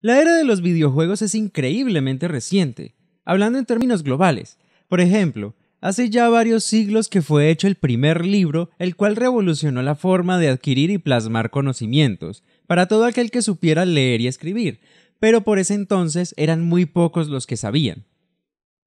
La era de los videojuegos es increíblemente reciente, hablando en términos globales. Por ejemplo, hace ya varios siglos que fue hecho el primer libro, el cual revolucionó la forma de adquirir y plasmar conocimientos, para todo aquel que supiera leer y escribir, pero por ese entonces eran muy pocos los que sabían.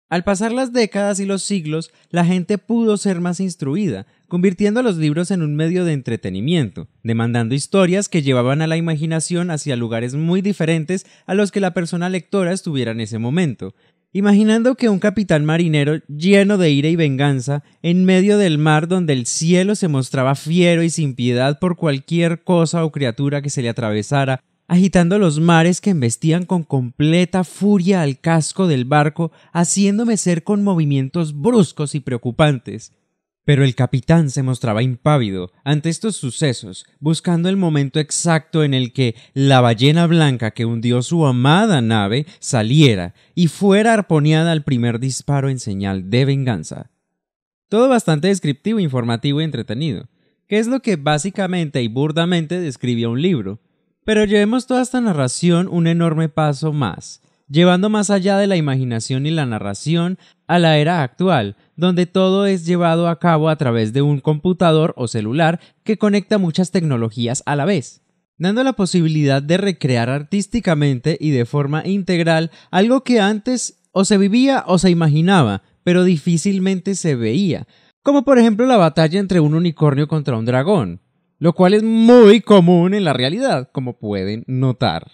Al pasar las décadas y los siglos, la gente pudo ser más instruida, convirtiendo los libros en un medio de entretenimiento, demandando historias que llevaban a la imaginación hacia lugares muy diferentes a los que la persona lectora estuviera en ese momento, imaginando que un capitán marinero lleno de ira y venganza, en medio del mar donde el cielo se mostraba fiero y sin piedad por cualquier cosa o criatura que se le atravesara, agitando los mares que embestían con completa furia al casco del barco, haciéndome ser con movimientos bruscos y preocupantes. Pero el capitán se mostraba impávido ante estos sucesos, buscando el momento exacto en el que la ballena blanca que hundió su amada nave saliera y fuera arponeada al primer disparo en señal de venganza. Todo bastante descriptivo, informativo y entretenido, que es lo que básicamente y burdamente describía un libro. Pero llevemos toda esta narración un enorme paso más, llevando más allá de la imaginación y la narración a la era actual, donde todo es llevado a cabo a través de un computador o celular que conecta muchas tecnologías a la vez dando la posibilidad de recrear artísticamente y de forma integral algo que antes o se vivía o se imaginaba, pero difícilmente se veía, como por ejemplo la batalla entre un unicornio contra un dragón, lo cual es muy común en la realidad, como pueden notar.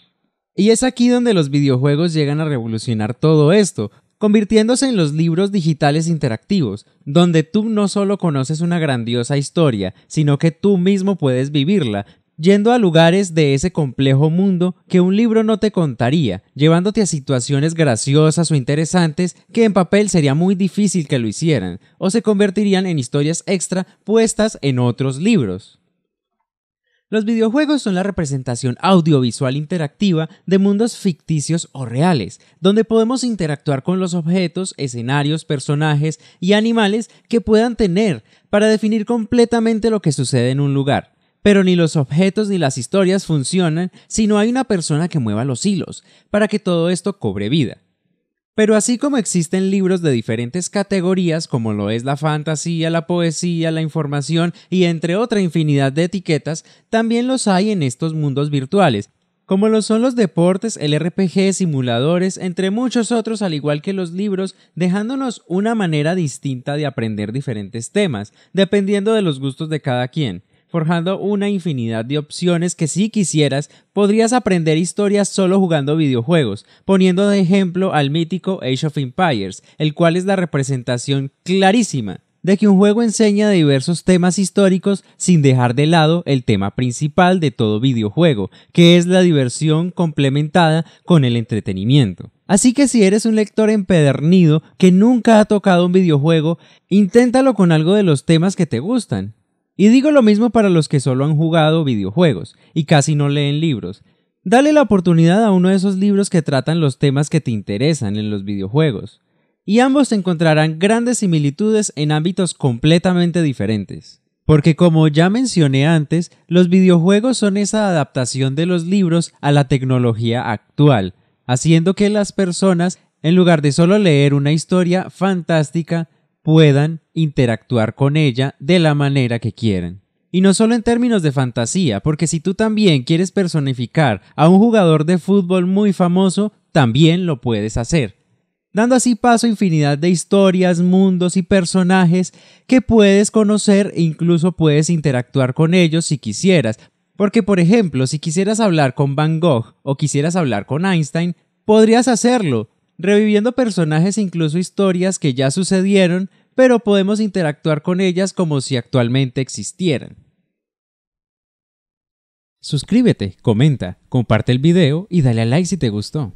Y es aquí donde los videojuegos llegan a revolucionar todo esto, convirtiéndose en los libros digitales interactivos, donde tú no solo conoces una grandiosa historia, sino que tú mismo puedes vivirla, yendo a lugares de ese complejo mundo que un libro no te contaría, llevándote a situaciones graciosas o interesantes que en papel sería muy difícil que lo hicieran, o se convertirían en historias extra puestas en otros libros. Los videojuegos son la representación audiovisual interactiva de mundos ficticios o reales, donde podemos interactuar con los objetos, escenarios, personajes y animales que puedan tener para definir completamente lo que sucede en un lugar. Pero ni los objetos ni las historias funcionan si no hay una persona que mueva los hilos, para que todo esto cobre vida. Pero así como existen libros de diferentes categorías, como lo es la fantasía, la poesía, la información y entre otra infinidad de etiquetas, también los hay en estos mundos virtuales, como lo son los deportes, el RPG, simuladores, entre muchos otros, al igual que los libros, dejándonos una manera distinta de aprender diferentes temas, dependiendo de los gustos de cada quien forjando una infinidad de opciones que si quisieras podrías aprender historias solo jugando videojuegos, poniendo de ejemplo al mítico Age of Empires, el cual es la representación clarísima de que un juego enseña diversos temas históricos sin dejar de lado el tema principal de todo videojuego, que es la diversión complementada con el entretenimiento. Así que si eres un lector empedernido que nunca ha tocado un videojuego, inténtalo con algo de los temas que te gustan. Y digo lo mismo para los que solo han jugado videojuegos y casi no leen libros. Dale la oportunidad a uno de esos libros que tratan los temas que te interesan en los videojuegos. Y ambos encontrarán grandes similitudes en ámbitos completamente diferentes. Porque como ya mencioné antes, los videojuegos son esa adaptación de los libros a la tecnología actual, haciendo que las personas, en lugar de solo leer una historia fantástica, puedan interactuar con ella de la manera que quieran. Y no solo en términos de fantasía, porque si tú también quieres personificar a un jugador de fútbol muy famoso, también lo puedes hacer, dando así paso a infinidad de historias, mundos y personajes que puedes conocer e incluso puedes interactuar con ellos si quisieras. Porque, por ejemplo, si quisieras hablar con Van Gogh o quisieras hablar con Einstein, podrías hacerlo reviviendo personajes e incluso historias que ya sucedieron, pero podemos interactuar con ellas como si actualmente existieran. Suscríbete, comenta, comparte el video y dale a like si te gustó.